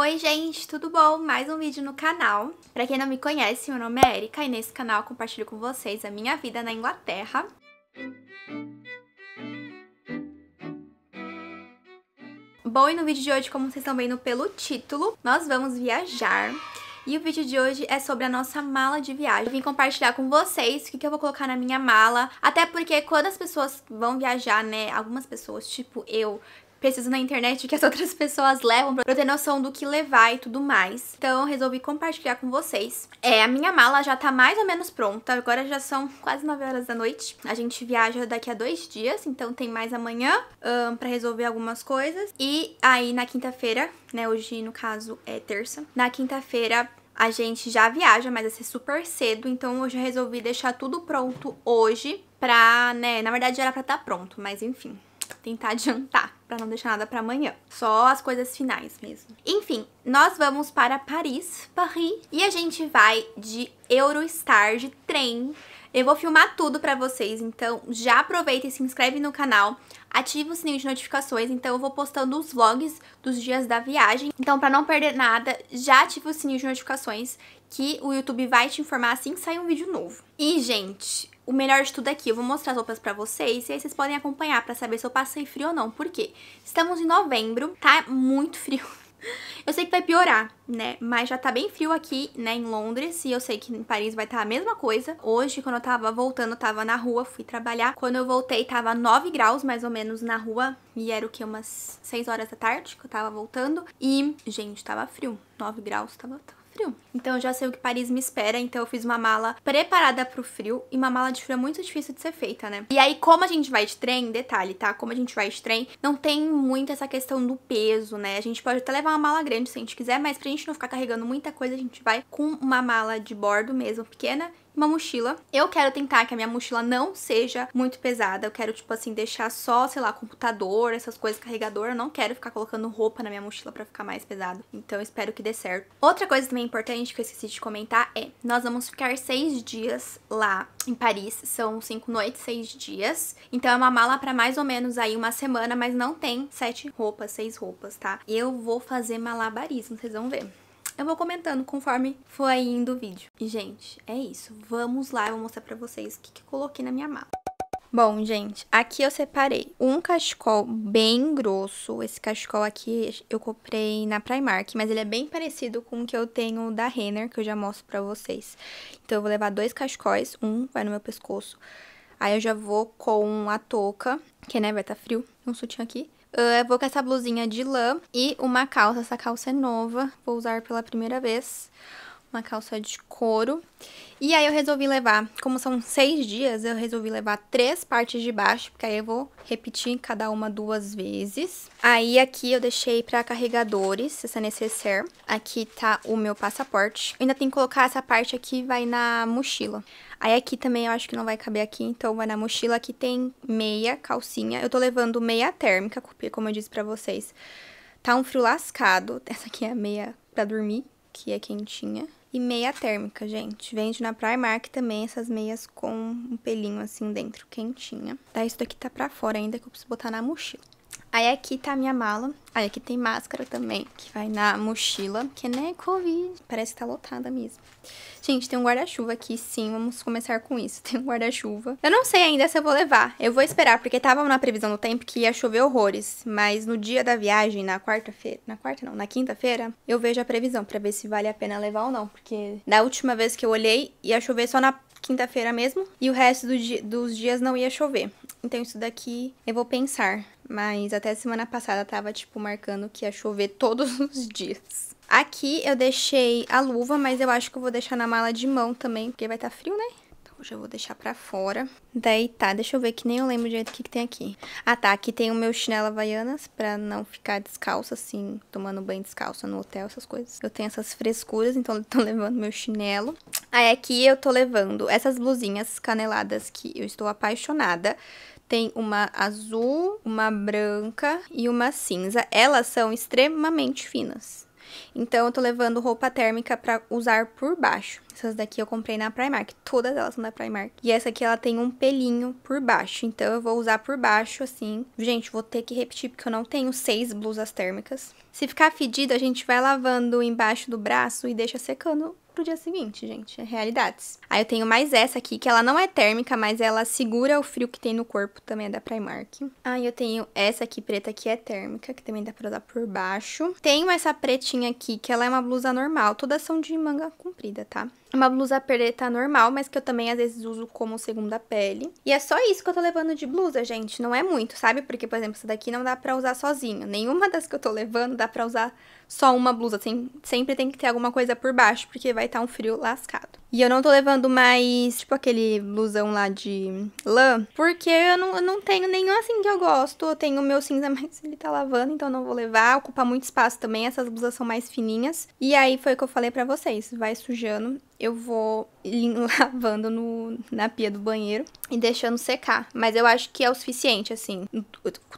Oi gente, tudo bom? Mais um vídeo no canal. Pra quem não me conhece, meu nome é Erika e nesse canal compartilho com vocês a minha vida na Inglaterra. Bom, e no vídeo de hoje, como vocês estão vendo pelo título, nós vamos viajar. E o vídeo de hoje é sobre a nossa mala de viagem. Eu vim compartilhar com vocês o que eu vou colocar na minha mala. Até porque quando as pessoas vão viajar, né? Algumas pessoas, tipo eu, Preciso na internet que as outras pessoas levam pra eu ter noção do que levar e tudo mais. Então resolvi compartilhar com vocês. É, a minha mala já tá mais ou menos pronta, agora já são quase 9 horas da noite. A gente viaja daqui a dois dias, então tem mais amanhã um, pra resolver algumas coisas. E aí na quinta-feira, né, hoje no caso é terça, na quinta-feira a gente já viaja, mas vai ser super cedo, então eu já resolvi deixar tudo pronto hoje pra, né, na verdade era pra estar tá pronto, mas enfim, tentar adiantar para não deixar nada para amanhã. Só as coisas finais mesmo. Enfim, nós vamos para Paris, Paris, e a gente vai de Eurostar de trem. Eu vou filmar tudo para vocês, então já aproveita e se inscreve no canal, ativa o sininho de notificações, então eu vou postando os vlogs dos dias da viagem. Então para não perder nada, já ativa o sininho de notificações que o YouTube vai te informar assim que sair um vídeo novo. E gente, o melhor de tudo aqui, é eu vou mostrar as roupas pra vocês e aí vocês podem acompanhar pra saber se eu passei frio ou não. Por quê? Estamos em novembro, tá muito frio. Eu sei que vai piorar, né? Mas já tá bem frio aqui, né, em Londres, e eu sei que em Paris vai estar tá a mesma coisa. Hoje, quando eu tava voltando, eu tava na rua, fui trabalhar. Quando eu voltei, tava 9 graus, mais ou menos, na rua, e era o que, umas 6 horas da tarde que eu tava voltando. E, gente, tava frio, 9 graus, tava, tava frio. Então eu já sei o que Paris me espera, então eu fiz uma mala preparada pro frio, e uma mala de frio é muito difícil de ser feita, né? E aí, como a gente vai de trem, detalhe, tá? Como a gente vai de trem, não tem muito essa questão do peso, né? A gente pode até levar uma mala grande se a gente quiser, mas pra gente não ficar carregando muita coisa, a gente vai com uma mala de bordo mesmo, pequena, uma mochila. Eu quero tentar que a minha mochila não seja muito pesada. Eu quero, tipo assim, deixar só, sei lá, computador, essas coisas, carregador. Eu não quero ficar colocando roupa na minha mochila pra ficar mais pesado. Então, espero que dê certo. Outra coisa também importante que eu esqueci de comentar é: nós vamos ficar seis dias lá em Paris. São cinco noites, seis dias. Então, é uma mala pra mais ou menos aí uma semana, mas não tem sete roupas, seis roupas, tá? Eu vou fazer malabarismo, vocês vão ver eu vou comentando conforme for indo o vídeo. E, gente, é isso. Vamos lá, eu vou mostrar pra vocês o que, que eu coloquei na minha mala. Bom, gente, aqui eu separei um cachecol bem grosso. Esse cachecol aqui eu comprei na Primark, mas ele é bem parecido com o que eu tenho da Renner, que eu já mostro pra vocês. Então, eu vou levar dois cachecóis, um vai no meu pescoço. Aí eu já vou com a touca, que né, vai estar tá frio, um sutiã aqui. Ah, eu vou com essa blusinha de lã e uma calça. Essa calça é nova, vou usar pela primeira vez uma calça de couro. E aí eu resolvi levar, como são seis dias, eu resolvi levar três partes de baixo, porque aí eu vou repetir cada uma duas vezes. Aí aqui eu deixei para carregadores, essa necessaire. Aqui tá o meu passaporte. Eu ainda tem que colocar essa parte aqui, vai na mochila. Aí aqui também eu acho que não vai caber aqui, então vai na mochila. Aqui tem meia, calcinha. Eu tô levando meia térmica, como eu disse pra vocês. Tá um frio lascado. Essa aqui é a meia pra dormir, que é quentinha. E meia térmica, gente. Vende na Primark também essas meias com um pelinho assim dentro, quentinha. Tá, isso daqui tá pra fora ainda que eu preciso botar na mochila. Aí aqui tá a minha mala. Aí aqui tem máscara também, que vai na mochila, que nem é né, Covid. Parece que tá lotada mesmo. Gente, tem um guarda-chuva aqui, sim. Vamos começar com isso. Tem um guarda-chuva. Eu não sei ainda se eu vou levar. Eu vou esperar, porque tava na previsão do tempo que ia chover horrores. Mas no dia da viagem, na quarta-feira... Na quarta, não. Na quinta-feira, eu vejo a previsão pra ver se vale a pena levar ou não. Porque da última vez que eu olhei, ia chover só na quinta-feira mesmo. E o resto do dia, dos dias não ia chover. Então isso daqui eu vou pensar. Mas até semana passada tava, tipo, marcando que ia chover todos os dias. Aqui eu deixei a luva, mas eu acho que eu vou deixar na mala de mão também, porque vai estar tá frio, né? Então já vou deixar pra fora. Daí tá, deixa eu ver que nem eu lembro direito o que, que tem aqui. Ah tá, aqui tem o meu chinelo Havaianas, pra não ficar descalço assim, tomando banho descalço no hotel, essas coisas. Eu tenho essas frescuras, então eu tô levando meu chinelo. Aí aqui eu tô levando essas blusinhas caneladas que eu estou apaixonada. Tem uma azul, uma branca e uma cinza. Elas são extremamente finas. Então, eu tô levando roupa térmica pra usar por baixo. Essas daqui eu comprei na Primark. Todas elas são da Primark. E essa aqui, ela tem um pelinho por baixo. Então, eu vou usar por baixo, assim. Gente, vou ter que repetir, porque eu não tenho seis blusas térmicas. Se ficar fedido, a gente vai lavando embaixo do braço e deixa secando pro dia seguinte, gente. É realidades. Aí eu tenho mais essa aqui, que ela não é térmica, mas ela segura o frio que tem no corpo, também é da Primark. Aí eu tenho essa aqui preta, que é térmica, que também dá pra usar por baixo. Tenho essa pretinha aqui, que ela é uma blusa normal. Todas são de manga comprida, tá? uma blusa preta normal, mas que eu também às vezes uso como segunda pele. E é só isso que eu tô levando de blusa, gente. Não é muito, sabe? Porque, por exemplo, essa daqui não dá pra usar sozinho. Nenhuma das que eu tô levando dá pra usar só uma blusa. Sem, sempre tem que ter alguma coisa por baixo, porque vai estar tá um frio lascado. E eu não tô levando mais, tipo, aquele blusão lá de lã, porque eu não, eu não tenho nenhum assim que eu gosto. Eu tenho o meu cinza, mas ele tá lavando, então não vou levar. Ocupa muito espaço também, essas blusas são mais fininhas. E aí foi o que eu falei pra vocês, vai sujando eu vou lavando no, na pia do banheiro e deixando secar. Mas eu acho que é o suficiente, assim,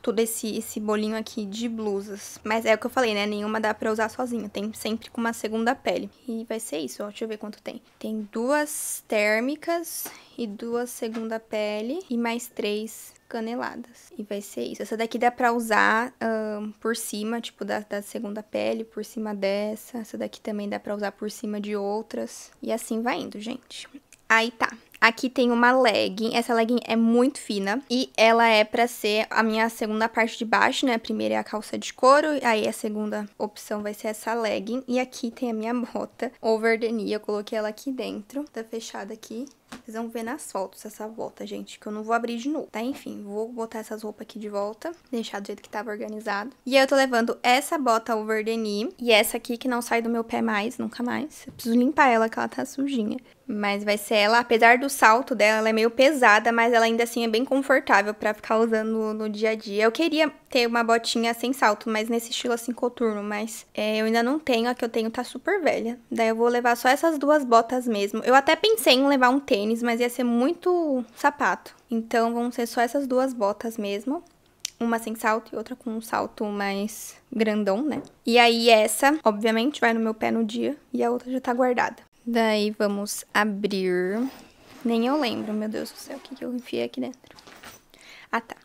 todo esse, esse bolinho aqui de blusas. Mas é o que eu falei, né? Nenhuma dá pra usar sozinha. Tem sempre com uma segunda pele. E vai ser isso, ó. Deixa eu ver quanto tem. Tem duas térmicas e duas segunda pele e mais três caneladas. E vai ser isso. Essa daqui dá pra usar um, por cima, tipo, da, da, segunda pele, por cima dessa. Essa daqui também dá pra usar por cima de outras. E assim vai indo, gente gente. Aí tá. Aqui tem uma legging. Essa legging é muito fina e ela é para ser a minha segunda parte de baixo, né? A primeira é a calça de couro, aí a segunda opção vai ser essa legging. E aqui tem a minha bota over the knee. Eu coloquei ela aqui dentro, tá fechada aqui. Vocês vão ver nas fotos essa volta, gente, que eu não vou abrir de novo, tá? Enfim, vou botar essas roupas aqui de volta, deixar do jeito que tava organizado. E aí eu tô levando essa bota over the knee e essa aqui que não sai do meu pé mais, nunca mais. Eu preciso limpar ela, que ela tá sujinha. Mas vai ser ela, apesar do salto dela, ela é meio pesada, mas ela ainda assim é bem confortável para ficar usando no, dia a dia. Eu queria ter uma botinha sem salto, mas nesse estilo assim coturno, mas é, eu ainda não tenho, a que eu tenho tá super velha. Daí eu vou levar só essas duas botas mesmo. Eu até pensei em levar um tênis, mas ia ser muito sapato. Então vão ser só essas duas botas mesmo uma sem salto e outra com um salto mais grandão, né? E aí essa, obviamente, vai no meu pé no dia e a outra já tá guardada. Daí vamos abrir. Nem eu lembro, meu Deus do céu, o que, que eu enfiei aqui dentro. Ah, tá.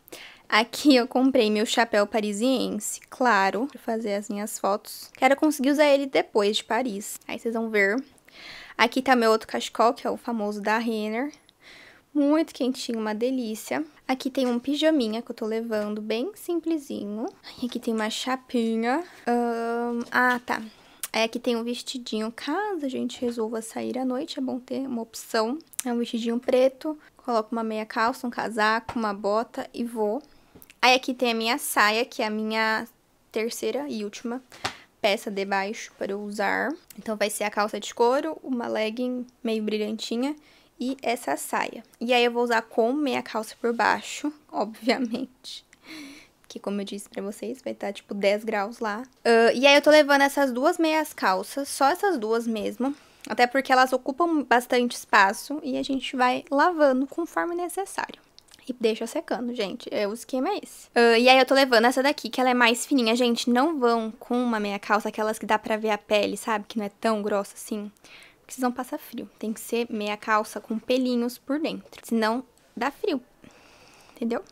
Aqui eu comprei meu chapéu parisiense, claro, pra fazer as minhas fotos. Quero conseguir usar ele depois de Paris. Aí vocês vão ver. Aqui tá meu outro cachecol, que é o famoso da Renner. Muito quentinho, uma delícia. Aqui tem um pijaminha que eu tô levando, bem simplesinho. Aqui tem uma chapinha. Um, ah, tá. Aí é aqui tem um vestidinho, caso a gente resolva sair à noite, é bom ter uma opção. É um vestidinho preto, coloco uma meia calça, um casaco, uma bota e vou. Aí aqui tem a minha saia, que é a minha terceira e última peça debaixo para eu usar. Então vai ser a calça de couro, uma legging meio brilhantinha e essa saia. E aí eu vou usar com meia calça por baixo, obviamente que como eu disse para vocês, vai estar tá, tipo 10 graus lá. Uh, e aí eu tô levando essas duas meias calças, só essas duas mesmo. Até porque elas ocupam bastante espaço e a gente vai lavando conforme necessário. E deixa secando, gente. É, o esquema é esse. Uh, e aí eu tô levando essa daqui, que ela é mais fininha. Gente, não vão com uma meia calça, aquelas que dá pra ver a pele, sabe? Que não é tão grossa assim. Porque vocês vão passar frio. Tem que ser meia calça com pelinhos por dentro. Senão, dá frio. Entendeu?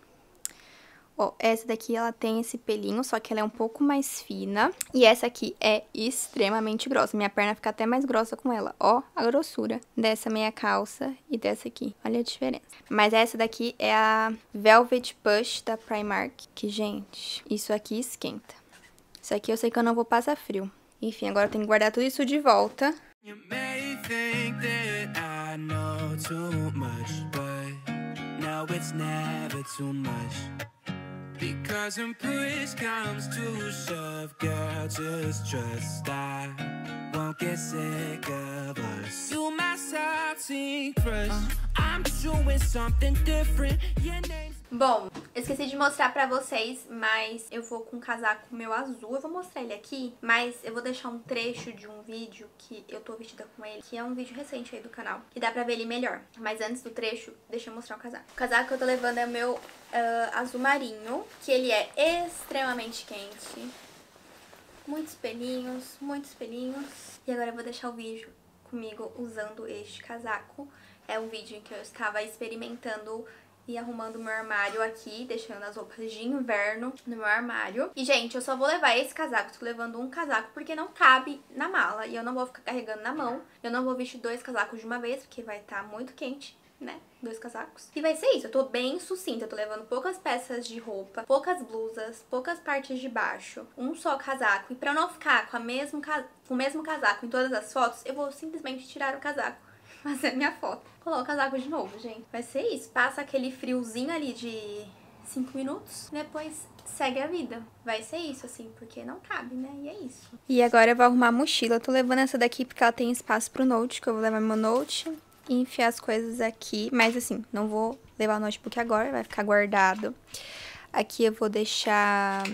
Ó, essa daqui ela tem esse pelinho, só que ela é um pouco mais fina. E essa aqui é extremamente grossa. Minha perna fica até mais grossa com ela. Ó, a grossura dessa meia calça e dessa aqui. Olha a diferença. Mas essa daqui é a Velvet Push da Primark. Que, gente, isso aqui esquenta. Isso aqui eu sei que eu não vou passar frio. Enfim, agora eu tenho que guardar tudo isso de volta. You may think that I know too much, but now it's never too much. Because when push comes to shove, girl, just trust I won't get sick of us. You my saltine crush. I'm doing something different. Your name's Bom, Esqueci de mostrar pra vocês, mas eu vou com um casaco meu azul. Eu vou mostrar ele aqui, mas eu vou deixar um trecho de um vídeo que eu tô vestida com ele, que é um vídeo recente aí do canal, que dá pra ver ele melhor. Mas antes do trecho, deixa eu mostrar o casaco. O casaco que eu tô levando é o meu uh, azul marinho, que ele é extremamente quente. Muitos pelinhos, muitos pelinhos. E agora eu vou deixar o vídeo comigo usando este casaco. É um vídeo em que eu estava experimentando e arrumando meu armário aqui, deixando as roupas de inverno no meu armário. E, gente, eu só vou levar esse casaco, tô levando um casaco porque não cabe na mala e eu não vou ficar carregando na mão. Eu não vou vestir dois casacos de uma vez porque vai estar tá muito quente. Né? Dois casacos. E vai ser isso, eu tô bem sucinta, eu tô levando poucas peças de roupa, poucas blusas, poucas partes de baixo, um só casaco. E pra eu não ficar com, a mesmo, com o mesmo casaco em todas as fotos, eu vou simplesmente tirar o casaco mas é minha foto. Coloca as águas de novo, gente. Vai ser isso. Passa aquele friozinho ali de 5 minutos, depois segue a vida. Vai ser isso, assim, porque não cabe, né? E é isso. E agora eu vou arrumar a mochila. Eu tô levando essa daqui porque ela tem espaço pro note, que eu vou levar meu note e enfiar as coisas aqui. Mas, assim, não vou levar o notebook agora, vai ficar guardado. Aqui eu vou deixar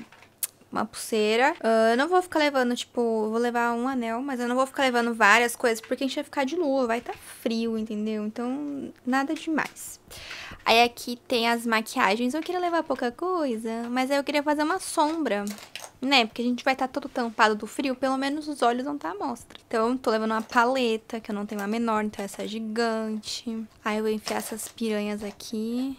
uma pulseira. Uh, eu não vou ficar levando, tipo, vou levar um anel, mas eu não vou ficar levando várias coisas, porque a gente vai ficar de lua, vai estar tá frio, entendeu? Então, nada demais. Aí aqui tem as maquiagens. Eu queria levar pouca coisa, mas aí eu queria fazer uma sombra, né? Porque a gente vai estar tá todo tampado do frio, pelo menos os olhos vão estar tá à mostra. Então, tô levando uma paleta, que eu não tenho a menor, então essa é gigante. Aí eu vou enfiar essas piranhas aqui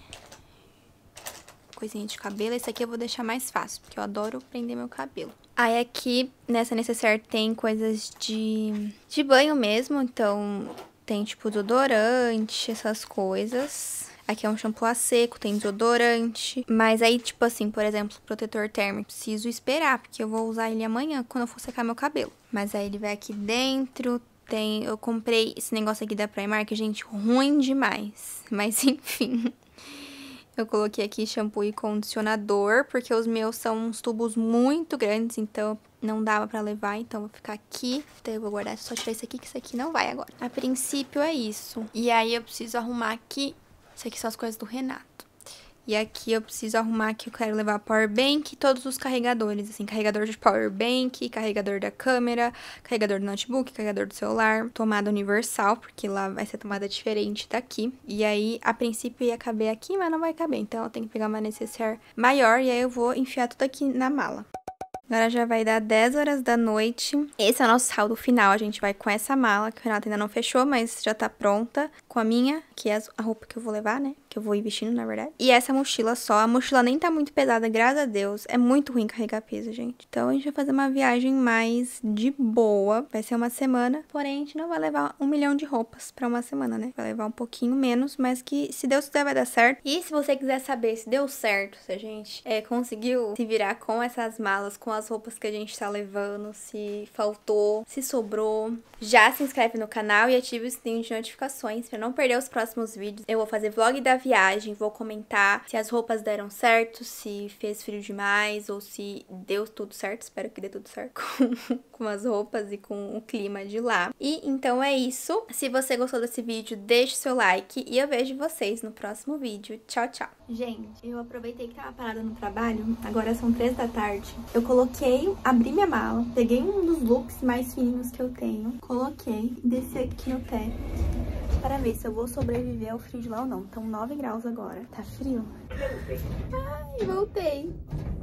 coisinha de cabelo. Esse aqui eu vou deixar mais fácil, porque eu adoro prender meu cabelo. Aí aqui, nessa necessaire, tem coisas de, de banho mesmo. Então, tem tipo desodorante, essas coisas. Aqui é um shampoo a seco, tem desodorante. Mas aí, tipo assim, por exemplo, protetor térmico, preciso esperar, porque eu vou usar ele amanhã, quando eu for secar meu cabelo. Mas aí ele vai aqui dentro, tem... Eu comprei esse negócio aqui da Primark, gente, ruim demais. Mas enfim... Eu coloquei aqui shampoo e condicionador, porque os meus são uns tubos muito grandes, então não dava pra levar, então vou ficar aqui. Então eu vou guardar só tirar esse aqui, que esse aqui não vai agora. A princípio é isso. E aí eu preciso arrumar aqui. Isso aqui são as coisas do Renato. E aqui eu preciso arrumar que eu quero levar power bank e todos os carregadores, assim, carregador de power bank, carregador da câmera, carregador do notebook, carregador do celular, tomada universal, porque lá vai ser tomada diferente daqui. E aí, a princípio ia caber aqui, mas não vai caber, então eu tenho que pegar uma necessaire maior e aí eu vou enfiar tudo aqui na mala. Agora já vai dar 10 horas da noite. Esse é o nosso saldo final. A gente vai com essa mala, que o Renato ainda não fechou, mas já tá pronta. Com a minha, que é a roupa que eu vou levar, né? que eu vou ir vestindo, na verdade. E essa mochila só. A mochila nem tá muito pesada, graças a Deus. É muito ruim carregar peso, gente. Então a gente vai fazer uma viagem mais de boa. Vai ser uma semana. Porém, a gente não vai levar um milhão de roupas pra uma semana, né? Vai levar um pouquinho menos, mas que se Deus quiser vai dar certo. E se você quiser saber se deu certo, se a gente é, conseguiu se virar com essas malas, com as roupas que a gente tá levando, se faltou, se sobrou, já se inscreve no canal e ative o sininho de notificações pra não perder os próximos vídeos. Eu vou fazer vlog da viagem, vou comentar se as roupas deram certo, se fez frio demais ou se deu tudo certo. Espero que dê tudo certo com, com as roupas e com o clima de lá. E então é isso. Se você gostou desse vídeo, deixe seu like e eu vejo vocês no próximo vídeo. Tchau, tchau. Gente, eu aproveitei que tava parada no trabalho, agora são três da tarde. Eu coloquei, abri minha mala, peguei um dos looks mais fininhos que eu tenho, coloquei, desci aqui no pé para ver se eu vou sobreviver ao frio de lá ou não. Estão 9 graus agora. Tá frio. Ai, voltei.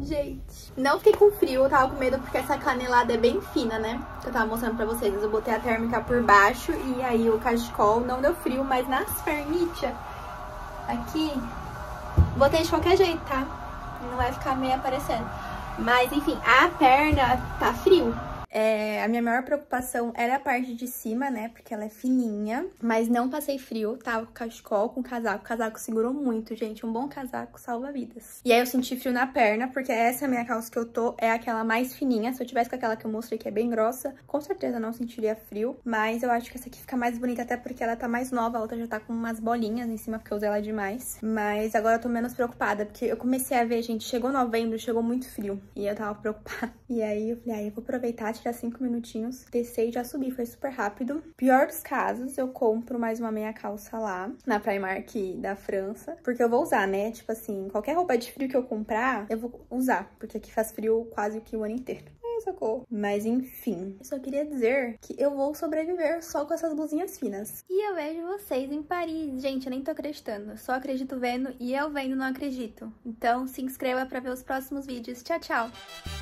Gente, não fiquei com frio, eu tava com medo porque essa canelada é bem fina, né? Que eu tava mostrando pra vocês. Eu botei a térmica por baixo e aí o cachecol não deu frio, mas nas permitas aqui, botei de qualquer jeito, tá? Não vai ficar meio aparecendo. Mas enfim, a perna tá frio. É, a minha maior preocupação era a parte de cima, né? Porque ela é fininha. Mas não passei frio, tava tá, com cachecol, com casaco. O casaco segurou muito, gente. Um bom casaco salva vidas. E aí eu senti frio na perna, porque essa é minha calça que eu tô é aquela mais fininha. Se eu tivesse com aquela que eu mostrei, que é bem grossa, com certeza não sentiria frio. Mas eu acho que essa aqui fica mais bonita, até porque ela tá mais nova. A outra já tá com umas bolinhas em cima, porque eu usei ela demais. Mas agora eu tô menos preocupada, porque eu comecei a ver, gente, chegou novembro, chegou muito frio. E eu tava preocupada. E aí eu falei, ah, eu vou aproveitar, tirar cinco minutinhos. Descer e já subi, foi super rápido. Pior dos casos, eu compro mais uma meia calça lá, na Primark da França, porque eu vou usar, né? Tipo assim, qualquer roupa de frio que eu comprar, eu vou usar, porque aqui faz frio quase que o ano inteiro é, socorro. Mas enfim, eu só queria dizer que eu vou sobreviver só com essas blusinhas finas. E eu vejo vocês em Paris. Gente, eu nem tô acreditando. Eu só acredito vendo e eu vendo não acredito. Então se inscreva pra ver os próximos vídeos. Tchau, tchau!